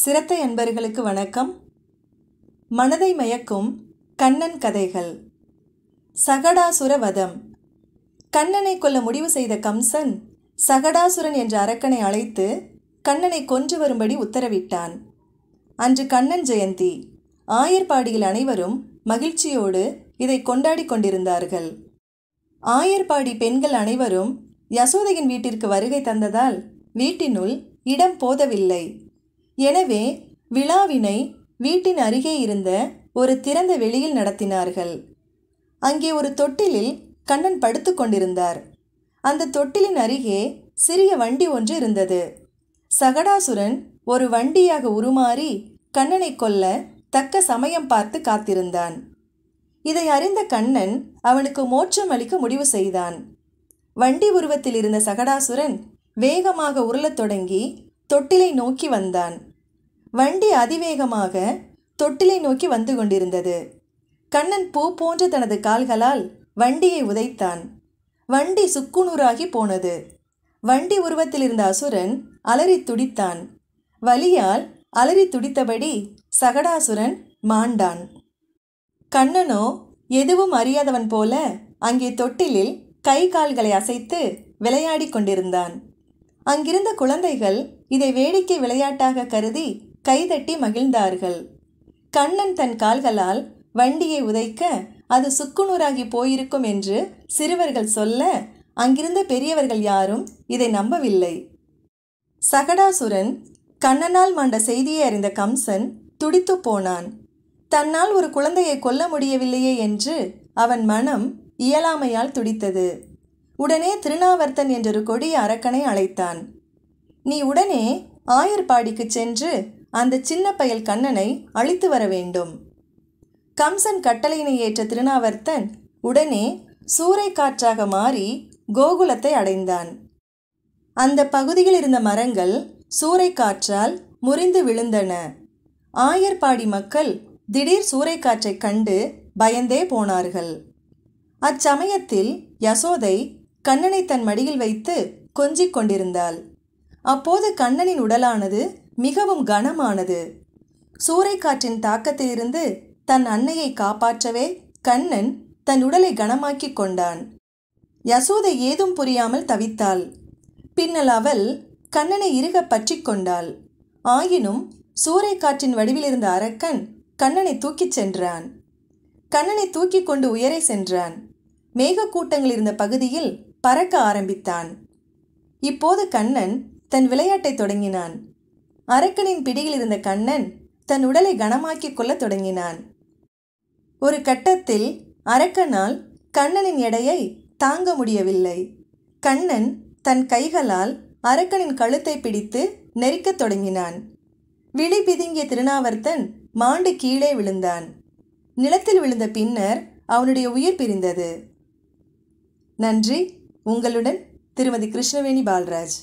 சிரத்தை என்பர்களுக்கு வணக்கம் மனதை மயக்கும் கண்ணன் கதைகள் சகடாசுர வதம் கண்ணனை கொல்ல முடிவு செய்த கம்சன் சகடாசுரன் என்ற அரக்கனை அழைத்து கண்ணனை கொன்று வரும்படி உத்தரவிட்டான் அன்று கண்ணன் ஜெயந்தி ஆயர்பாடியில் அனைவரும் மகிழ்ச்சியோடு இதை கொண்டாடி கொண்டிருந்தார்கள் ஆயர்பாடி பெண்கள் அனைவரும் யசோதையின் வீட்டிற்கு வருகை தந்ததால் வீட்டினுள் இடம் போதவில்லை எனவே விழாவினை வீட்டின் அருகே இருந்த ஒரு திறந்த வெளியில் நடத்தினார்கள் அங்கே ஒரு தொட்டிலில் கண்ணன் படுத்து கொண்டிருந்தார் அந்த தொட்டிலின் அருகே சிறிய வண்டி ஒன்று இருந்தது சகடாசுரன் ஒரு வண்டியாக உருமாறி கண்ணனை கொல்ல தக்க சமயம் பார்த்து காத்திருந்தான் இதை அறிந்த கண்ணன் அவனுக்கு மோட்சம் அளிக்க முடிவு செய்தான் வண்டி உருவத்தில் இருந்த சகடாசுரன் வேகமாக உருளத் தொடங்கி தொட்டிலை நோக்கி வந்தான் வண்டி அதிவேகமாக தொட்டிலை நோக்கி வந்து கொண்டிருந்தது கண்ணன் பூ போன்ற தனது கால்களால் வண்டியை உதைத்தான் வண்டி சுக்குநூறாகி போனது வண்டி உருவத்தில் இருந்த அசுரன் அலறி துடித்தான் வலியால் அலறி துடித்தபடி சகடாசுரன் மாண்டான் கண்ணனோ எதுவும் அறியாதவன் போல அங்கே தொட்டிலில் கை கால்களை அசைத்து விளையாடி கொண்டிருந்தான் அங்கிருந்த குழந்தைகள் இதை வேடிக்கை விளையாட்டாக கருதி கைதட்டி மகிழ்ந்தார்கள் கண்ணன் தன் கால்களால் வண்டியை உதைக்க அது சுக்குநூறாகி போயிருக்கும் என்று சிறுவர்கள் சொல்ல அங்கிருந்த பெரியவர்கள் யாரும் இதை நம்பவில்லை சகடாசுரன் கண்ணனால் மாண்ட செய்தியை அறிந்த கம்சன் துடித்து போனான் தன்னால் ஒரு குழந்தையை கொல்ல முடியவில்லையே என்று அவன் மனம் இயலாமையால் துடித்தது உடனே திருநாவர்த்தன் என்றொரு கொடிய அரக்கனை அழைத்தான் நீ உடனே ஆயர்பாடிக்கு சென்று அந்த சின்ன பயல் கண்ணனை அழித்து வர வேண்டும் கம்சன் கட்டளையினை ஏற்ற திருநாவர்த்தன் உடனே சூறை காற்றாக மாறி கோகுலத்தை அடைந்தான் அந்த பகுதியில் இருந்த மரங்கள் சூறை காற்றால் முறிந்து விழுந்தன ஆயர்பாடி மக்கள் திடீர் சூறைக்காற்றைக் கண்டு பயந்தே போனார்கள் அச்சமயத்தில் யசோதை கண்ணனை தன் மடியில் வைத்து கொஞ்சிக் கொண்டிருந்தாள் அப்போது கண்ணனின் உடலானது மிகவும் கனமானது சூறைக்காற்றின் தாக்கத்திலிருந்து தன் அன்னையை காப்பாற்றவே கண்ணன் தன் உடலை கனமாக்கிக் கொண்டான் யசோதை ஏதும் புரியாமல் தவித்தாள் பின்னல் அவள் கண்ணனை இருக பற்றி கொண்டாள் ஆயினும் சூறைக்காற்றின் வடிவிலிருந்த அரக்கன் கண்ணனை தூக்கிச் சென்றான் கண்ணனை தூக்கிக் கொண்டு உயரே சென்றான் மேகக்கூட்டங்கள் இருந்த பகுதியில் பறக்க ஆரம்பித்தான் இப்போது கண்ணன் தன் விளையாட்டை தொடங்கினான் அரக்கனின் பிடியில் இருந்த கண்ணன் தன் உடலை கனமாக்கிக் கொள்ள தொடங்கினான் ஒரு கட்டத்தில் அரக்கனால் கண்ணனின் எடையை தாங்க முடியவில்லை கண்ணன் தன் கைகளால் அரக்கனின் கழுத்தை பிடித்து நெரிக்கத் தொடங்கினான் விழி பிதுங்கிய திருநாவர்த்தன் மாண்டு கீழே விழுந்தான் நிலத்தில் விழுந்த பின்னர் அவனுடைய உயிர் பிரிந்தது நன்றி உங்களுடன் திருமதி கிருஷ்ணவேணி பால்ராஜ்